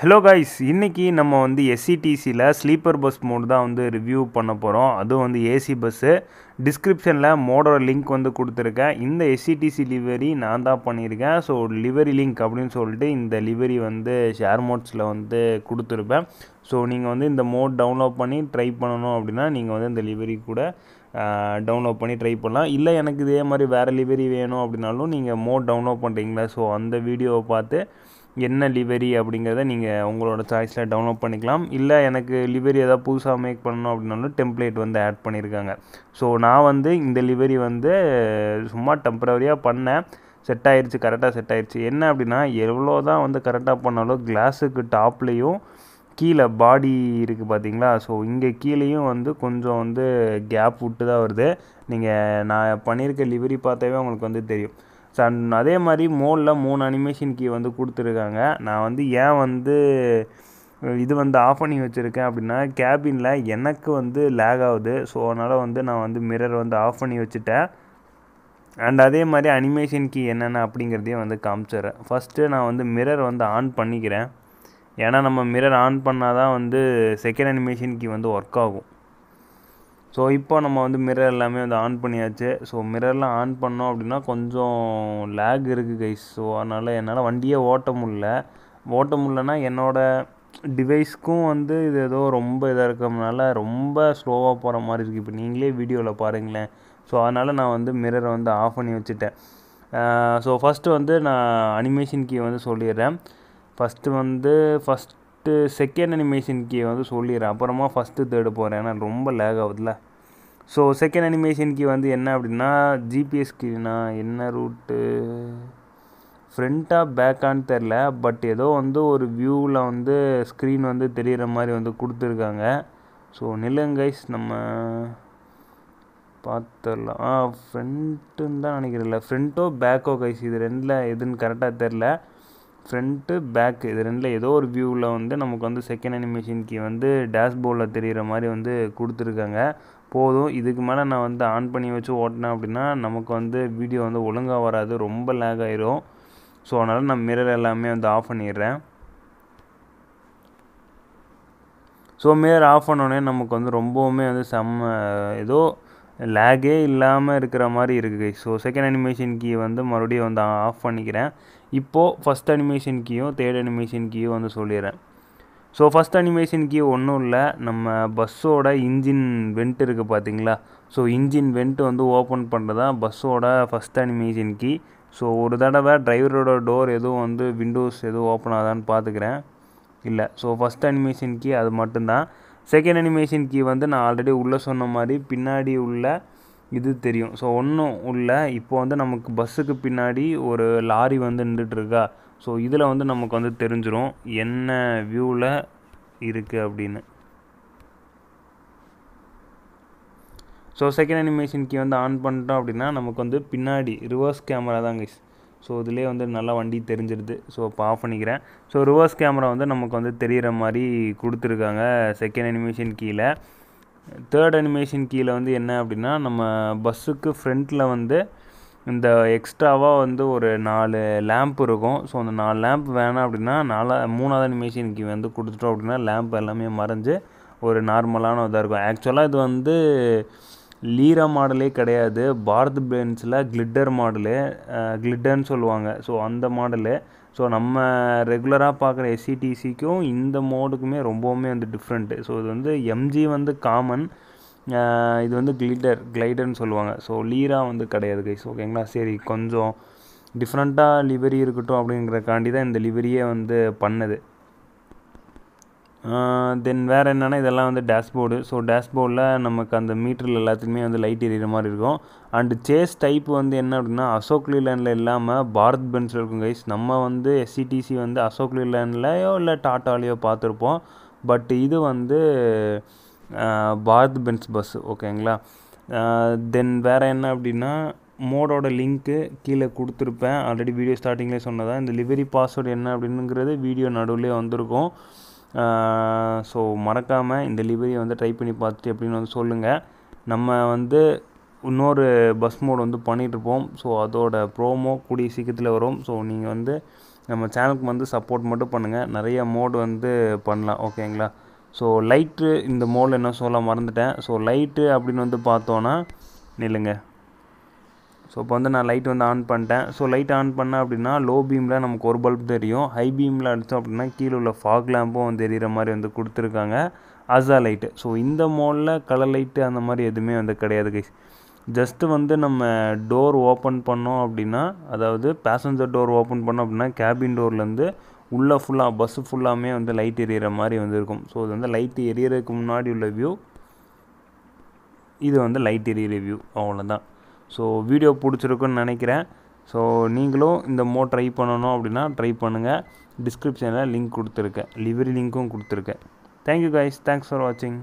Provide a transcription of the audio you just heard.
hello guys இன்றைக்கி நம்ம வந்து எஸ்சிடிசியில் ஸ்லீப்பர் பஸ் மோடு தான் வந்து ரிவ்யூ பண்ண போகிறோம் அதுவும் வந்து ஏசி பஸ்ஸு டிஸ்கிரிப்ஷனில் மோடோட லிங்க் வந்து கொடுத்துருக்கேன் இந்த எஸ்சிடிசி லிவரி e நான் தான் பண்ணியிருக்கேன் ஸோ லிவரி லிங்க் அப்படின்னு சொல்லிட்டு இந்த லிவரி வந்து ஷேர் மோட்ஸில் வந்து கொடுத்துருப்பேன் ஸோ நீங்கள் வந்து இந்த மோட் டவுன்லோட் பண்ணி ட்ரை பண்ணணும் அப்படின்னா நீங்கள் வந்து இந்த லிவரி கூட டவுன்லோட் பண்ணி ட்ரை பண்ணலாம் இல்லை எனக்கு இதே மாதிரி வேறு லிவரி வேணும் அப்படின்னாலும் நீங்கள் மோட் டவுன்லோட் பண்ணுறீங்களா ஸோ அந்த வீடியோவை பார்த்து என்ன லிவரி அப்படிங்கிறத நீங்கள் உங்களோட சாய்ஸில் டவுன்லோட் பண்ணிக்கலாம் இல்லை எனக்கு லிவரி எதாவது புதுசாக மேக் பண்ணணும் அப்படின்னாலும் டெம்ப்ளேட் வந்து ஆட் பண்ணியிருக்காங்க ஸோ நான் வந்து இந்த லிவரி வந்து சும்மா டெம்பரவரியாக பண்ணேன் செட் ஆயிடுச்சு கரெக்டாக செட் ஆயிடுச்சு என்ன அப்படின்னா எவ்வளோ தான் வந்து கரெக்டாக பண்ணாலும் கிளாஸுக்கு டாப்லேயும் கீழே பாடி இருக்குது பார்த்தீங்களா ஸோ இங்கே கீழேயும் வந்து கொஞ்சம் வந்து கேப் விட்டு தான் வருது நீங்கள் நான் பண்ணியிருக்க லிவரி பார்த்தாவே உங்களுக்கு வந்து தெரியும் அதே மாதிரி மோலில் மூணு அனிமேஷன் கீ வந்து கொடுத்துருக்காங்க நான் வந்து ஏன் வந்து இது வந்து ஆஃப் பண்ணி வச்சுருக்கேன் அப்படின்னா கேபினில் எனக்கு வந்து லேக் ஆகுது ஸோ அதனால் வந்து நான் வந்து மிரர் வந்து ஆஃப் பண்ணி வச்சுட்டேன் அண்ட் அதே மாதிரி அனிமேஷன் கீ என்னென்ன அப்படிங்கிறதையும் வந்து காமிச்சிடுறேன் ஃபஸ்ட்டு நான் வந்து மிரர் வந்து ஆன் பண்ணிக்கிறேன் ஏன்னா நம்ம மிரர் ஆன் பண்ணால் தான் வந்து செகண்ட் அனிமேஷன் கீ வந்து ஒர்க் ஆகும் ஸோ இப்போ நம்ம வந்து மிரர் எல்லாமே வந்து ஆன் பண்ணியாச்சு ஸோ மிரர்லாம் ஆன் பண்ணோம் அப்படின்னா கொஞ்சம் லேக் இருக்குது கைஸ் ஸோ அதனால் என்னால் வண்டியே ஓட்ட முடில ஓட்ட முடிலனா என்னோடய டிவைஸ்க்கும் வந்து இது ஏதோ ரொம்ப இதாக இருக்கிறதுனால ரொம்ப ஸ்லோவாக போகிற மாதிரி இருக்குது இப்போ நீங்களே வீடியோவில் பாருங்களேன் ஸோ அதனால் நான் வந்து மிரரை வந்து ஆஃப் பண்ணி வச்சுட்டேன் ஸோ ஃபஸ்ட்டு வந்து நான் அனிமேஷன் கீ வந்து சொல்லிடுறேன் ஃபஸ்ட்டு வந்து ஃபஸ்ட்டு செகண்ட் அனிமேஷன் கீ வந்து சொல்லிடுறேன் அப்புறமா ஃபஸ்ட்டு தேர்டு போகிறேன் ஏன்னா ரொம்ப லேக் ஆகுதுல்ல ஸோ செகண்ட் அனிமேஷன் கீ வந்து என்ன அப்படின்னா ஜிபிஎஸ் கீனா என்ன ரூட்டு ஃப்ரண்ட்டாக பேக்கான்னு தெரில பட் ஏதோ வந்து ஒரு வியூவில் வந்து ஸ்க்ரீன் வந்து தெரிகிற மாதிரி வந்து கொடுத்துருக்காங்க ஸோ நிலங்கைஸ் நம்ம பார்த்துடலாம் ஆ ஃப்ரண்ட்டுன்னு தான் நினைக்கிறேன்ல ஃப்ரண்ட்டோ பேக்கோ கைஸ் இது ரெண்டில் எதுன்னு கரெக்டாக தெரில ஃப்ரண்ட்டு பேக் இது ரெண்டில் ஏதோ ஒரு வியூவில் வந்து நமக்கு வந்து செகண்ட் அனிமேஷன் கீ வந்து டேஷ்போர்டில் தெரிகிற மாதிரி வந்து கொடுத்துருக்காங்க போதும் இதுக்கு மேலே நான் வந்து ஆன் பண்ணி வச்சு ஓட்டினேன் அப்படின்னா நமக்கு வந்து வீடியோ வந்து ஒழுங்காக வராது ரொம்ப லேக் ஆயிரும் ஸோ அதனால் நான் மிரர் எல்லாமே வந்து ஆஃப் பண்ணிடுறேன் ஸோ மிரர் ஆஃப் பண்ணோடனே நமக்கு வந்து ரொம்பவுமே வந்து செம்ம ஏதோ லேகே இல்லாமல் இருக்கிற மாதிரி இருக்குது ஸோ செகண்ட் அனிமேஷன் கீ வந்து மறுபடியும் வந்து ஆஃப் பண்ணிக்கிறேன் இப்போது ஃபஸ்ட் அனிமேஷன் கீயும் தேர்ட் அனிமேஷன் கீயும் வந்து சொல்லிடுறேன் ஸோ ஃபஸ்ட் அனிமேஷனுக்கு ஒன்றும் இல்லை நம்ம பஸ்ஸோட இன்ஜின் வெண்ட் இருக்குது பார்த்தீங்களா ஸோ இன்ஜின் வெண்ட் வந்து ஓப்பன் பண்ணுறது தான் பஸ்ஸோட ஃபஸ்ட் அனிமேஷன் கீ ஸோ ஒரு தடவை டிரைவரோட டோர் எதுவும் வந்து விண்டோஸ் எதுவும் ஓப்பன் ஆகுதான்னு பார்த்துக்கிறேன் இல்லை ஸோ ஃபஸ்ட் அனிமேஷன் கீ அது மட்டும்தான் செகண்ட் அனிமேஷன் கீ வந்து நான் ஆல்ரெடி உள்ளே சொன்ன மாதிரி பின்னாடி உள்ள இது தெரியும் ஸோ ஒன்றும் இல்லை இப்போ வந்து நமக்கு பஸ்ஸுக்கு பின்னாடி ஒரு லாரி வந்து நின்றுட்டுருக்கா ஸோ இதில் வந்து நமக்கு வந்து தெரிஞ்சிடும் என்ன வியூவில் இருக்குது அப்படின்னு ஸோ செகண்ட் அனிமேஷன் கீ வந்து ஆன் பண்ணிட்டோம் அப்படின்னா நமக்கு வந்து பின்னாடி ரிவர்ஸ் கேமரா தான் கைஸ் ஸோ இதிலே வந்து நல்லா வண்டி தெரிஞ்சிருது ஸோ இப்போ ஆஃப் பண்ணிக்கிறேன் ஸோ ரிவர்ஸ் கேமரா வந்து நமக்கு வந்து தெரிகிற மாதிரி கொடுத்துருக்காங்க செகண்ட் அனிமேஷன் கீழே தேர்ட் அனிமேஷன் கீழே வந்து என்ன அப்படின்னா நம்ம பஸ்ஸுக்கு ஃப்ரண்ட்டில் வந்து இந்த எக்ஸ்ட்ராவாக வந்து ஒரு நாலு லேம்ப் இருக்கும் ஸோ அந்த நாலு லேம்ப் வேணாம் அப்படின்னா நாலா மூணாவது மிஷினுக்கு வந்து கொடுத்துட்டோம் அப்படின்னா லேம்ப் எல்லாமே மறைஞ்சு ஒரு நார்மலான இதாக இருக்கும் ஆக்சுவலாக இது வந்து லீரா மாடலே கிடையாது பாரத் பிராண்ட்ஸில் கிளிட்டர் மாடலு கிளிட்டர்னு சொல்லுவாங்க ஸோ அந்த மாடலு ஸோ நம்ம ரெகுலராக பார்க்குற எஸ்சிடிசிக்கும் இந்த மோடுக்குமே ரொம்பவுமே வந்து டிஃப்ரெண்ட்டு ஸோ இது வந்து எம்ஜி வந்து காமன் இது வந்து கிளிட்டர் கிளைடர்னு சொல்லுவாங்க ஸோ லீரா வந்து கிடையாது கைஸ் ஓகேங்களா சரி கொஞ்சம் டிஃப்ரெண்ட்டாக லிவரி இருக்கட்டும் அப்படிங்கிறக்காண்டி தான் இந்த லிவரியே வந்து பண்ணுது தென் வேறு என்னென்னா இதெல்லாம் வந்து டேஷ்போர்டு ஸோ டேஷ்போர்டில் நமக்கு அந்த மீட்டரில் எல்லாத்துக்குமே வந்து லைட் எரியிற மாதிரி இருக்கும் அண்டு சேஸ் டைப் வந்து என்ன அப்படின்னா அசோக் லீலேண்டில் இல்லாமல் பாரத் பென்ஸில் இருக்கும் கைஸ் நம்ம வந்து எஸ்சிடிசி வந்து அசோக் லேண்ட்லையோ இல்லை டாட்டாலேயோ பார்த்துருப்போம் பட் இது வந்து பாரத் பென்ஸ் பஸ் ஓகேங்களா தென் வேறு என்ன அப்படின்னா மோடோட லிங்க்கு கீழே கொடுத்துருப்பேன் ஆல்ரெடி வீடியோ ஸ்டார்டிங்லேயே சொன்னதான் இந்த லிவரி பாஸ்வேர்டு என்ன அப்படின்னுங்கிறது வீடியோ நடுவில் வந்திருக்கும் ஸோ மறக்காமல் இந்த லிவரியை வந்து ட்ரை பண்ணி பார்த்துட்டு அப்படின்னு வந்து சொல்லுங்கள் நம்ம வந்து இன்னொரு பஸ் மோடு வந்து பண்ணிகிட்ருப்போம் ஸோ அதோட ப்ரோமோ கூடிய சீக்கிரத்தில் வரும் ஸோ நீங்கள் வந்து நம்ம சேனலுக்கு வந்து சப்போர்ட் மட்டும் பண்ணுங்கள் நிறைய மோடு வந்து பண்ணலாம் ஓகேங்களா ஸோ லைட்டு இந்த மோல் என்ன சொல்ல மறந்துட்டேன் ஸோ லைட்டு அப்படின்னு வந்து பார்த்தோன்னா நில்லுங்க ஸோ இப்போ வந்து நான் லைட் வந்து ஆன் பண்ணிட்டேன் ஸோ லைட் ஆன் பண்ணேன் அப்படின்னா லோ பீமில் நமக்கு ஒரு பல்ப் தெரியும் ஹை பீமில் அடித்தோம் அப்படின்னா கீழே உள்ள ஃபாக் லேம்பும் வந்து எரியிற மாதிரி வந்து கொடுத்துருக்காங்க அசா லைட்டு ஸோ இந்த மோலில் கலர் லைட்டு அந்த மாதிரி எதுவுமே வந்து கிடையாது கைஸ் ஜஸ்ட்டு வந்து நம்ம டோர் ஓப்பன் பண்ணோம் அப்படின்னா அதாவது பேசஞ்சர் டோர் ஓப்பன் பண்ணோம் அப்படின்னா கேபின் டோர்லேருந்து உள்ளே ஃபுல்லாக பஸ்ஸு ஃபுல்லாமே வந்து லைட் எரியற மாதிரி வந்து இருக்கும் ஸோ இது வந்து லைட் எரியறதுக்கு முன்னாடி உள்ள வியூ இது வந்து லைட் எரியிற வியூ அவ்வளோதான் ஸோ வீடியோ பிடிச்சிருக்குன்னு நினைக்கிறேன் ஸோ நீங்களும் இந்த மோ ட்ரை பண்ணணும் அப்படின்னா ட்ரை பண்ணுங்கள் டிஸ்கிரிப்ஷனில் லிங்க் கொடுத்துருக்கேன் லிவரி லிங்க்கும் கொடுத்துருக்கேன் தேங்க்யூ கைஸ் தேங்க்ஸ் ஃபார் வாட்சிங்